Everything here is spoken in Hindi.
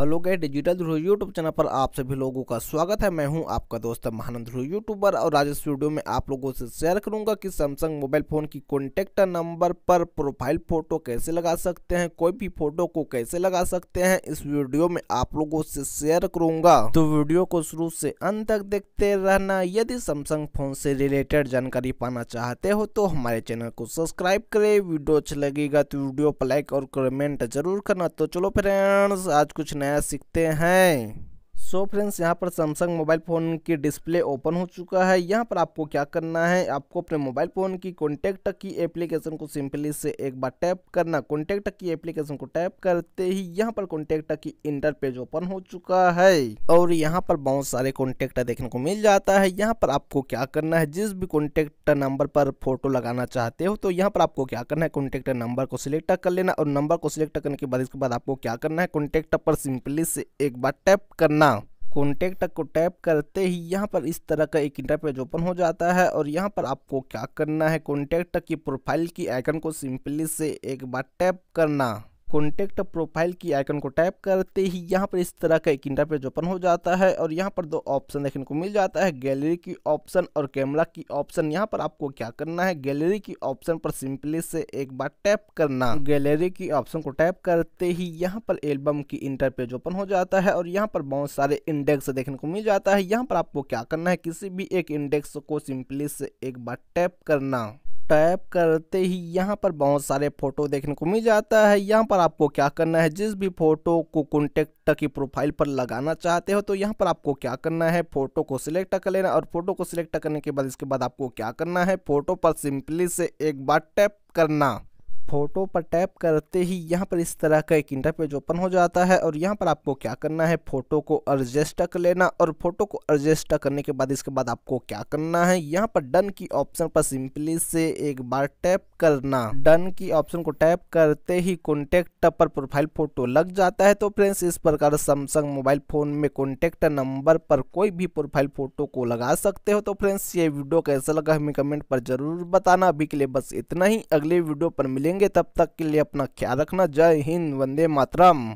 हेलो गए डिजिटल ध्रुव यूट्यूब चैनल पर आप सभी लोगों का स्वागत है मैं हूं आपका दोस्त महानंद ध्रुव यूट्यूबर और आज इस वीडियो में आप लोगों से शेयर करूंगा कि सैमसंग मोबाइल फ़ोन की कॉन्टैक्ट नंबर पर प्रोफाइल फ़ोटो कैसे लगा सकते हैं कोई भी फ़ोटो को कैसे लगा सकते हैं इस वीडियो में आप लोगों से शेयर करूंगा तो वीडियो को शुरू से अंत तक देखते रहना यदि सैमसंग फ़ोन से रिलेटेड जानकारी पाना चाहते हो तो हमारे चैनल को सब्सक्राइब करें वीडियो अच्छा लगेगा तो वीडियो पर लाइक और कमेंट जरूर करना तो चलो फ्रेंड्स आज कुछ नया सीखते हैं सो फ्रेंड्स यहाँ पर सैमसंग मोबाइल फ़ोन की डिस्प्ले ओपन हो चुका है यहाँ पर आपको क्या करना है आपको अपने मोबाइल फ़ोन की कॉन्टैक्ट की एप्लीकेशन को सिंपली से एक बार टैप करना कॉन्टैक्ट की एप्लीकेशन को टैप करते ही यहाँ पर कॉन्टैक्ट की इंटर पेज ओपन हो चुका है और यहाँ पर बहुत सारे कॉन्टैक्ट देखने को मिल जाता है यहाँ पर आपको क्या करना है जिस भी कॉन्टैक्ट नंबर पर फोटो लगाना चाहते हो तो यहाँ पर आपको क्या करना है कॉन्टैक्ट नंबर को सिलेक्ट कर लेना और नंबर को सिलेक्ट करने के बाद इसके बाद आपको क्या करना है कॉन्टैक्ट पर सिंपली से एक बार टैप करना कॉन्टेक्ट को टैप करते ही यहाँ पर इस तरह का एक इंटरपेज ओपन हो जाता है और यहाँ पर आपको क्या करना है कॉन्टेक्ट की प्रोफाइल की आइकन को सिंपली से एक बार टैप करना कॉन्टेक्ट प्रोफाइल की आइकन को टैप करते ही यहाँ पर इस तरह का एक इंटरपेज ओपन हो जाता है और यहाँ पर दो ऑप्शन देखने को मिल जाता है गैलरी की ऑप्शन और कैमरा की ऑप्शन यहाँ पर आपको क्या करना है गैलरी की ऑप्शन पर सिंपली से एक बार टैप करना गैलरी की ऑप्शन को टैप करते ही यहाँ पर एल्बम की इंटरपेज ओपन हो जाता है और यहाँ पर बहुत सारे इंडेक्स देखने को मिल जाता है यहाँ पर आपको क्या करना है किसी भी एक इंडेक्स को सिंपली से एक बार टैप करना टैप करते ही यहाँ पर बहुत सारे फ़ोटो देखने को मिल जाता है यहाँ पर आपको क्या करना है जिस भी फ़ोटो को कॉन्टेक्ट की प्रोफाइल पर लगाना चाहते हो तो यहाँ पर आपको क्या करना है फ़ोटो को सिलेक्ट कर लेना और फ़ोटो को सिलेक्ट करने के बाद इसके बाद आपको क्या करना है फ़ोटो पर सिंपली से एक बार टैप करना फोटो पर टैप करते ही यहाँ पर इस तरह का एक इंटरपेज ओपन हो जाता है और यहाँ पर आपको क्या करना है फोटो को एडजस्ट कर लेना और फोटो को एडजस्ट करने के बाद इसके बाद आपको क्या करना है यहाँ पर डन की ऑप्शन पर सिंपली से एक बार टैप करना डन की ऑप्शन को टैप करते ही कॉन्टेक्ट पर प्रोफाइल फोटो लग जाता है तो फ्रेंड्स इस प्रकार सैमसंग मोबाइल फोन में कॉन्टेक्ट नंबर पर कोई भी प्रोफाइल फोटो को लगा सकते हो तो फ्रेंड्स ये वीडियो कैसा लगा हमें कमेंट पर जरूर बताना अभी के लिए बस इतना ही अगले वीडियो पर मिलेंगे मिलेंगे तब तक के लिए अपना ख्याल रखना जय हिंद वंदे मातरम